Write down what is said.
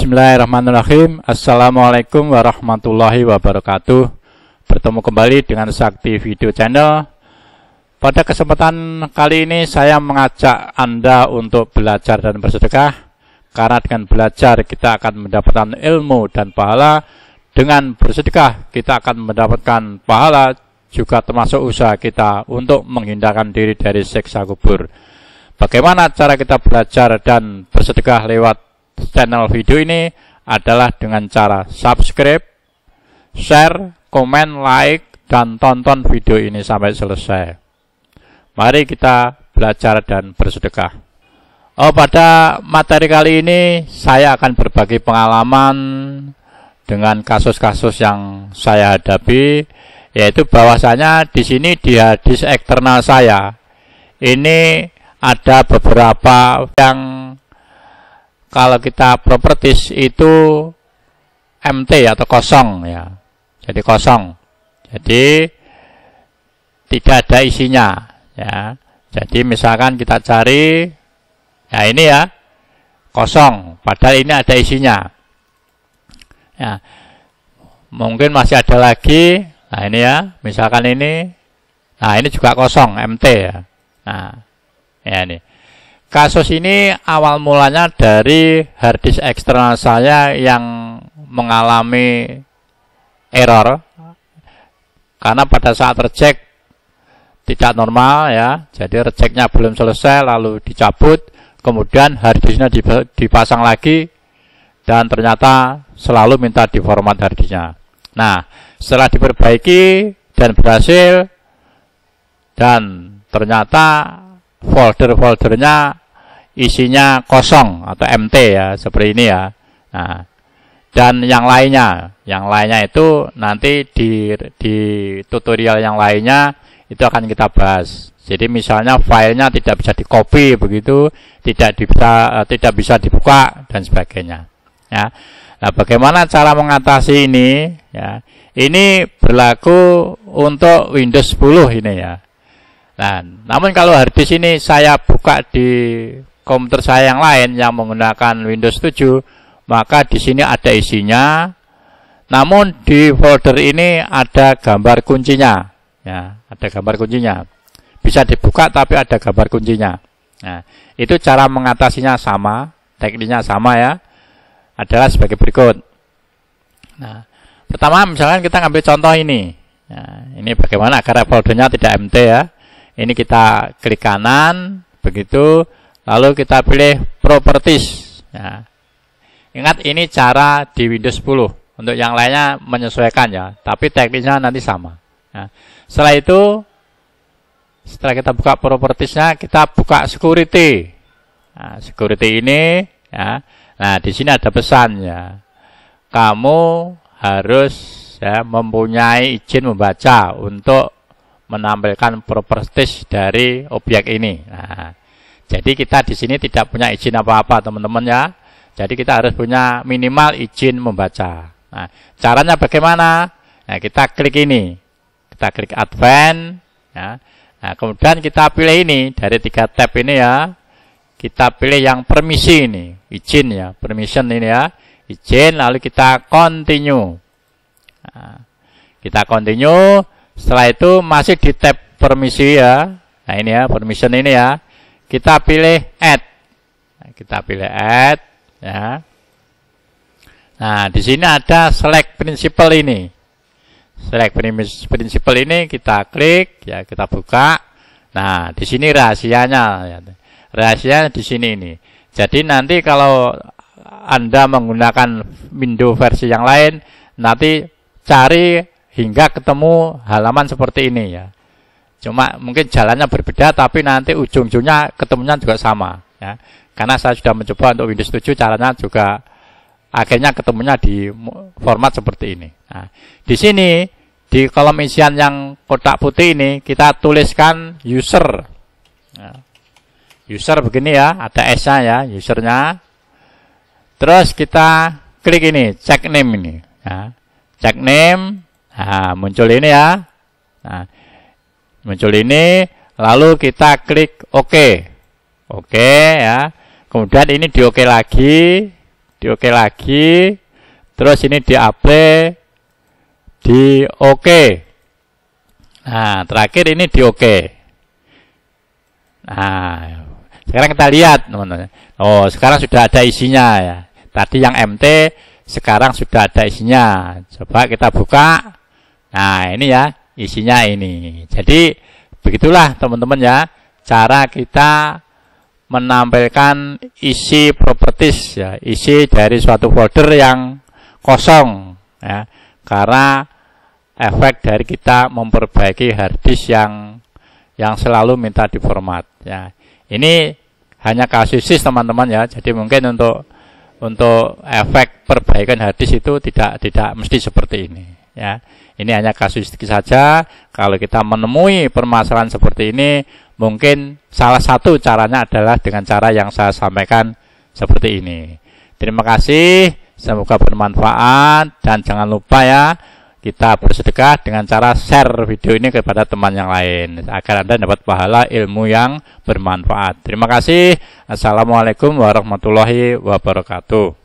Bismillahirrahmanirrahim. Assalamualaikum warahmatullahi wabarakatuh. Bertemu kembali dengan Sakti Video Channel. Pada kesempatan kali ini saya mengajak Anda untuk belajar dan bersedekah. Karena dengan belajar kita akan mendapatkan ilmu dan pahala. Dengan bersedekah kita akan mendapatkan pahala juga termasuk usaha kita untuk menghindarkan diri dari seksa kubur. Bagaimana cara kita belajar dan bersedekah lewat channel video ini adalah dengan cara subscribe, share, komen, like, dan tonton video ini sampai selesai. Mari kita belajar dan bersedekah. Oh, pada materi kali ini saya akan berbagi pengalaman dengan kasus-kasus yang saya hadapi, yaitu bahwasanya di sini di hadis eksternal saya ini ada beberapa yang kalau kita properties itu MT atau kosong ya. Jadi kosong. Jadi tidak ada isinya ya. Jadi misalkan kita cari ya ini ya kosong padahal ini ada isinya. Ya. Mungkin masih ada lagi. Nah, ini ya, misalkan ini. Nah, ini juga kosong MT ya. Nah, ya ini. Kasus ini awal mulanya dari harddisk eksternal saya yang mengalami error karena pada saat tercek tidak normal ya. Jadi receknya belum selesai lalu dicabut, kemudian harddisknya dipasang lagi dan ternyata selalu minta di format harddisknya. Nah, setelah diperbaiki dan berhasil dan ternyata folder-foldernya isinya kosong atau MT ya seperti ini ya. Nah, dan yang lainnya, yang lainnya itu nanti di di tutorial yang lainnya itu akan kita bahas. Jadi misalnya filenya tidak bisa di copy begitu, tidak bisa eh, tidak bisa dibuka dan sebagainya. Ya. Nah, bagaimana cara mengatasi ini? Ya, ini berlaku untuk Windows 10 ini ya. Nah, namun kalau harddisk ini saya buka di komputer saya yang lain yang menggunakan Windows 7, maka di sini ada isinya. Namun di folder ini ada gambar kuncinya. Ya, ada gambar kuncinya. Bisa dibuka tapi ada gambar kuncinya. Nah, itu cara mengatasinya sama, tekniknya sama ya. Adalah sebagai berikut. Nah, pertama misalkan kita ngambil contoh ini. Nah, ini bagaimana agar foldernya tidak MT ya. Ini kita klik kanan, begitu Lalu kita pilih properties. Ya. Ingat ini cara di Windows 10. Untuk yang lainnya menyesuaikan ya, tapi teknisnya nanti sama. Ya. Setelah itu, setelah kita buka propertiesnya, kita buka security. Nah, security ini, ya. Nah di sini ada pesannya. Kamu harus ya, mempunyai izin membaca untuk menampilkan properties dari objek ini. Nah, jadi kita di sini tidak punya izin apa-apa teman-teman ya. Jadi kita harus punya minimal izin membaca. Nah, caranya bagaimana? Nah, kita klik ini. Kita klik advance ya. Nah, kemudian kita pilih ini dari tiga tab ini ya. Kita pilih yang permisi ini, izin ya, permission ini ya. Izin lalu kita continue. Nah, kita continue setelah itu masih di tab permisi ya. Nah, ini ya, permission ini ya. Kita pilih add. Kita pilih add. Ya. Nah, di sini ada select principle ini. Select principle ini kita klik, ya kita buka. Nah, di sini rahasianya. Ya. Rahasia di sini ini. Jadi nanti kalau Anda menggunakan Windows versi yang lain, nanti cari hingga ketemu halaman seperti ini ya. Cuma mungkin jalannya berbeda tapi nanti ujung-ujungnya ketemunya juga sama ya. Karena saya sudah mencoba untuk Windows 7 caranya juga akhirnya ketemunya di format seperti ini. Nah, di sini di kolom isian yang kotak putih ini kita tuliskan user. Ya. user begini ya, ada S-nya ya, usernya. Terus kita klik ini, check name ini. Nah, check name, nah, muncul ini ya. Nah, muncul ini lalu kita klik Oke Oke ya kemudian ini di OK lagi di OK lagi terus ini di apply di OK nah terakhir ini di OK nah sekarang kita lihat teman-teman oh sekarang sudah ada isinya ya tadi yang MT sekarang sudah ada isinya coba kita buka nah ini ya isinya ini. Jadi begitulah teman-teman ya cara kita menampilkan isi properties ya, isi dari suatu folder yang kosong ya. Karena efek dari kita memperbaiki harddisk yang yang selalu minta diformat ya. Ini hanya kasus kasusis teman-teman ya. Jadi mungkin untuk untuk efek perbaikan harddisk itu tidak tidak mesti seperti ini ya. Ini hanya kasuistik saja. Kalau kita menemui permasalahan seperti ini, mungkin salah satu caranya adalah dengan cara yang saya sampaikan seperti ini. Terima kasih, semoga bermanfaat dan jangan lupa ya kita bersedekah dengan cara share video ini kepada teman yang lain agar Anda dapat pahala ilmu yang bermanfaat. Terima kasih. Assalamualaikum warahmatullahi wabarakatuh.